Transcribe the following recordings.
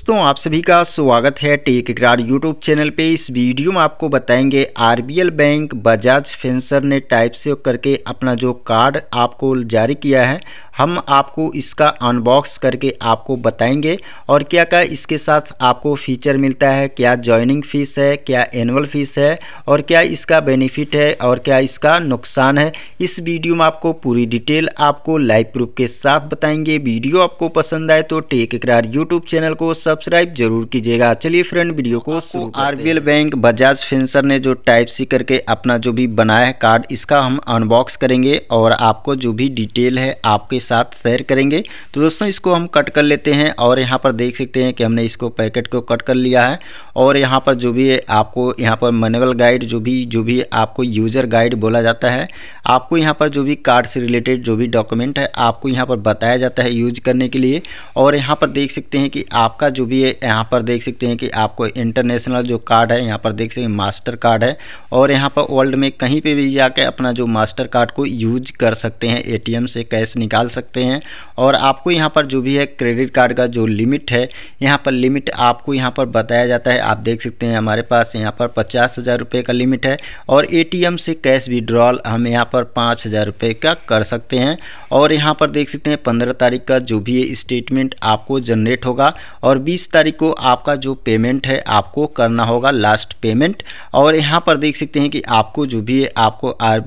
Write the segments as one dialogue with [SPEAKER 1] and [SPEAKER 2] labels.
[SPEAKER 1] दोस्तों आप सभी का स्वागत है टेक ग्रार यूट्यूब चैनल पे इस वीडियो में आपको बताएंगे आरबीएल बैंक बजाज फेंसर ने टाइप से करके अपना जो कार्ड आपको जारी किया है हम आपको इसका अनबॉक्स करके आपको बताएंगे और क्या क्या इसके साथ आपको फ़ीचर मिलता है क्या ज्वाइनिंग फ़ीस है क्या एनुअल फ़ीस है और क्या इसका बेनिफिट है और क्या इसका नुकसान है इस वीडियो में आपको पूरी डिटेल आपको लाइव प्रूफ के साथ बताएंगे वीडियो आपको पसंद आए तो टेक इकरार यूट्यूब चैनल को सब्सक्राइब जरूर कीजिएगा चलिए फ्रेंड वीडियो को R B bank Bajaj Finserv ने जो टाइप सी करके अपना जो भी बनाया है कार्ड इसका हम अनबॉक्स करेंगे और आपको जो भी डिटेल है आपके साथ शेयर करेंगे तो दोस्तों इसको हम कट कर लेते हैं और यहाँ पर देख सकते हैं कि हमने इसको पैकेट को कट कर लिया है और यहाँ पर जो भी आपको यहाँ पर मैनुअल गाइड जो भी जो भी आपको यूज़र गाइड बोला जाता है आपको यहाँ पर जो भी कार्ड से रिलेटेड जो भी डॉक्यूमेंट है आपको यहाँ पर बताया जाता है यूज करने के लिए और यहाँ पर देख सकते हैं कि आपका जो भी है यहाँ पर देख सकते हैं कि आपको इंटरनेशनल जो कार्ड है यहाँ पर देख सकते हैं मास्टर कार्ड है और यहाँ पर वर्ल्ड में कहीं पर भी जाकर अपना जो मास्टर कार्ड को यूज कर सकते हैं ए से कैश निकाल सकते हैं और आपको यहाँ पर जो भी है क्रेडिट कार्ड का जो लिमिट है यहाँ पर लिमिट आपको यहाँ पर बताया जाता है आप देख सकते हैं हमारे पास यहाँ पर पचास हज़ार रुपये का लिमिट है और ए से कैश विड्रॉल हम यहाँ पर पाँच हज़ार रुपये का कर सकते हैं और यहाँ पर देख सकते हैं पंद्रह तारीख का जो भी स्टेटमेंट आपको जनरेट होगा और बीस तारीख को आपका जो पेमेंट है आपको करना होगा लास्ट पेमेंट और यहाँ पर देख सकते हैं कि आपको जो भी आपको आर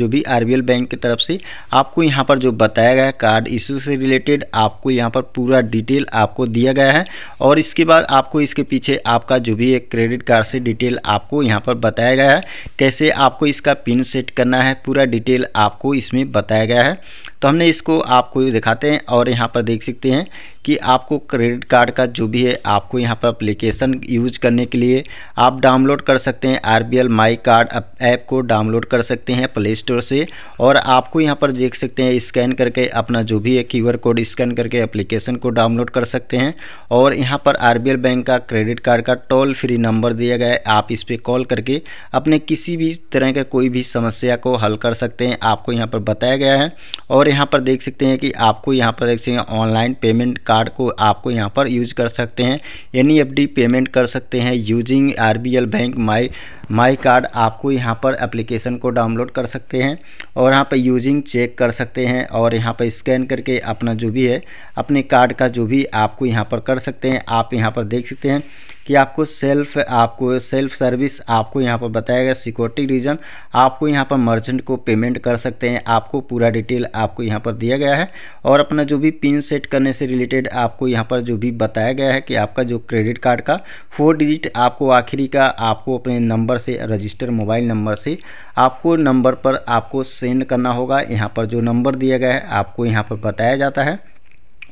[SPEAKER 1] जो भी आर बैंक की तरफ से आपको यहाँ पर जो बताया गया है कार्ड इशू से रिलेटेड आपको यहाँ पर पूरा डिटेल आपको दिया गया है और इसके बाद आपको इसके पीछे आपका जो भी एक क्रेडिट कार्ड से डिटेल आपको यहाँ पर बताया गया है कैसे आपको इसका पिन सेट करना है पूरा डिटेल आपको इसमें बताया गया है तो हमने इसको आपको दिखाते हैं और यहाँ पर देख सकते हैं कि आपको क्रेडिट कार्ड का जो भी है आपको यहाँ पर अप्लीकेशन यूज करने के लिए आप डाउनलोड कर सकते हैं R B L my card app को डाउनलोड कर सकते हैं प्ले स्टोर से और आपको यहाँ पर देख सकते हैं स्कैन करके अपना जो भी है क्यू आर कोड स्कैन करके अप्लीकेशन को डाउनलोड कर सकते हैं और यहाँ पर आर बी एल बैंक का क्रेडिट कार्ड का टोल फ्री नंबर दिया गया है आप इस पर कॉल करके अपने किसी भी तरह का कोई भी समस्या को हल कर सकते हैं आपको यहाँ पर बताया गया है और यहाँ पर देख सकते हैं कि आपको यहाँ पर देख सकते हैं ऑनलाइन पेमेंट कार्ड को आपको यहाँ पर यूज कर सकते हैं एन पेमेंट कर सकते हैं using R bank my my card आपको यहाँ पर एप्लीकेशन को डाउनलोड कर सकते हैं और यहाँ पर यूजिंग चेक कर सकते हैं और यहाँ पर स्कैन करके अपना जो भी है अपने कार्ड का जो भी आपको यहाँ पर कर सकते हैं आप यहाँ पर देख सकते हैं कि आपको सेल्फ आपको सेल्फ सर्विस आपको यहाँ पर बताया गया सिक्योरिटी रीजन आपको यहाँ पर मर्चेंट को पेमेंट कर सकते हैं आपको पूरा डिटेल आपको यहाँ पर दिया गया है और अपना जो भी पिन सेट करने से रिलेटेड आपको यहाँ पर जो भी बताया गया है कि आपका जो क्रेडिट कार्ड का फोर डिजिट आपको आखिरी का आपको अपने नंबर से रजिस्टर मोबाइल नंबर से आपको नंबर पर आपको सेम सेंड करना होगा यहाँ पर जो नंबर दिया गया है आपको यहाँ पर बताया जाता है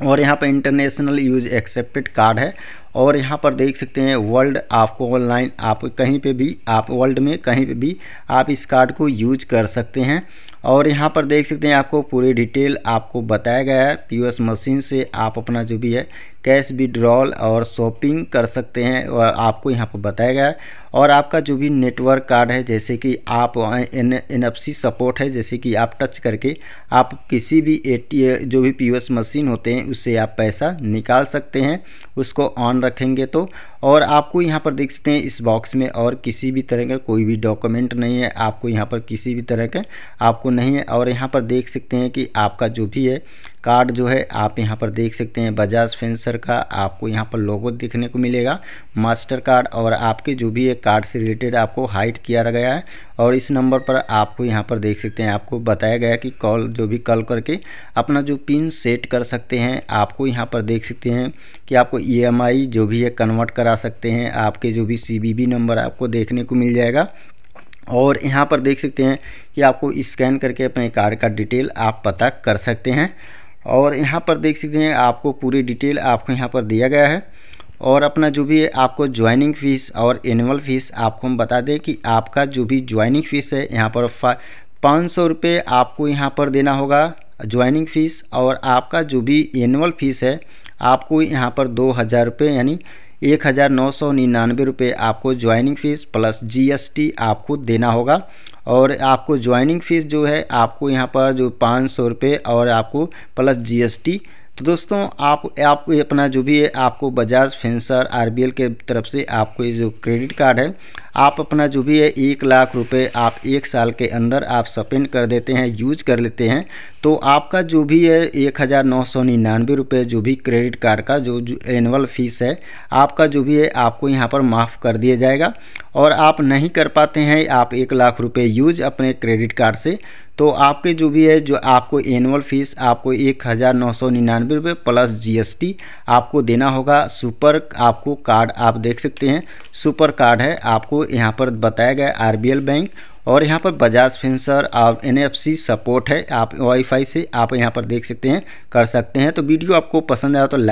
[SPEAKER 1] और यहाँ पर इंटरनेशनल यूज एक्सेप्टेड कार्ड है और यहाँ पर देख सकते हैं वर्ल्ड आपको ऑनलाइन आप कहीं पे भी आप वर्ल्ड में कहीं पे भी आप इस कार्ड को यूज कर सकते हैं और यहाँ पर देख सकते हैं आपको पूरी डिटेल आपको बताया गया है पीओएस मशीन से आप अपना जो भी है कैश विड्रॉल और शॉपिंग कर सकते हैं और आपको यहाँ पर बताया गया है और आपका जो भी नेटवर्क कार्ड है जैसे कि आप एन एन सपोर्ट है जैसे कि आप टच करके आप किसी भी ए जो भी पी मशीन होते हैं उससे आप पैसा निकाल सकते हैं उसको ऑन रखेंगे तो और आपको यहाँ पर देख सकते हैं इस बॉक्स में और किसी भी तरह का कोई भी डॉक्यूमेंट नहीं है आपको यहाँ पर किसी भी तरह का आपको नहीं है और यहाँ पर देख सकते हैं कि आपका जो भी है कार्ड जो है आप यहाँ पर देख सकते हैं बजाज फेंसर का आपको यहाँ पर लोगो देखने को मिलेगा मास्टर कार्ड और आपके जो भी एक कार्ड से रिलेटेड आपको हाइट किया गया है और इस नंबर पर आपको यहाँ पर देख सकते हैं आपको बताया गया कि कॉल जो भी कॉल करके अपना जो पिन सेट कर सकते हैं आपको यहाँ पर देख सकते हैं कि आपको ई जो भी है कन्वर्ट करा सकते हैं आपके जो भी सी नंबर आपको देखने को मिल जाएगा और यहाँ पर देख सकते हैं कि आपको स्कैन करके अपने कार्ड का डिटेल आप पता कर सकते हैं और यहाँ पर देख सकते हैं आपको पूरी डिटेल आपको यहाँ पर दिया गया है और अपना जो भी आपको ज्वाइनिंग फ़ीस और एनुअल फ़ीस आपको हम बता दें कि आपका जो भी ज्वाइनिंग फ़ीस है यहाँ पर पाँच सौ रुपये आपको यहाँ पर देना होगा ज्वाइनिंग फ़ीस और आपका जो भी एनुअल फ़ीस है आपको यहाँ पर दो हज़ार रुपये यानी एक हज़ार नौ सौ निन्यानवे रुपये आपको ज्वाइनिंग फ़ीस प्लस जीएसटी आपको देना होगा और आपको ज्वाइनिंग फ़ीस जो है आपको यहाँ पर जो पाँच सौ रुपये और आपको प्लस जीएसटी तो दोस्तों आप आप अपना जो भी है आपको बजाज फेंसर आरबीएल के तरफ से आपको ये जो क्रेडिट कार्ड है आप अपना जो भी है एक लाख रुपए आप एक साल के अंदर आप स्पेंड कर देते हैं यूज कर लेते हैं तो आपका जो भी है एक हज़ार नौ सौ निन्यानवे रुपये जो भी क्रेडिट कार्ड का जो, जो एनुअल फीस है आपका जो भी है आपको यहाँ पर माफ़ कर दिया जाएगा और आप नहीं कर पाते हैं आप एक लाख रुपये यूज अपने क्रेडिट कार्ड से तो आपके जो भी है जो आपको एनुअल फ़ीस आपको एक हज़ार नौ सौ निन्यानवे रुपये प्लस जीएसटी आपको देना होगा सुपर आपको कार्ड आप देख सकते हैं सुपर कार्ड है आपको यहाँ पर बताया गया आरबीएल बैंक और यहाँ पर बजाज फिंसर और सी सपोर्ट है आप वाईफाई से आप यहाँ पर देख सकते हैं कर सकते हैं तो वीडियो आपको पसंद आया तो लाइक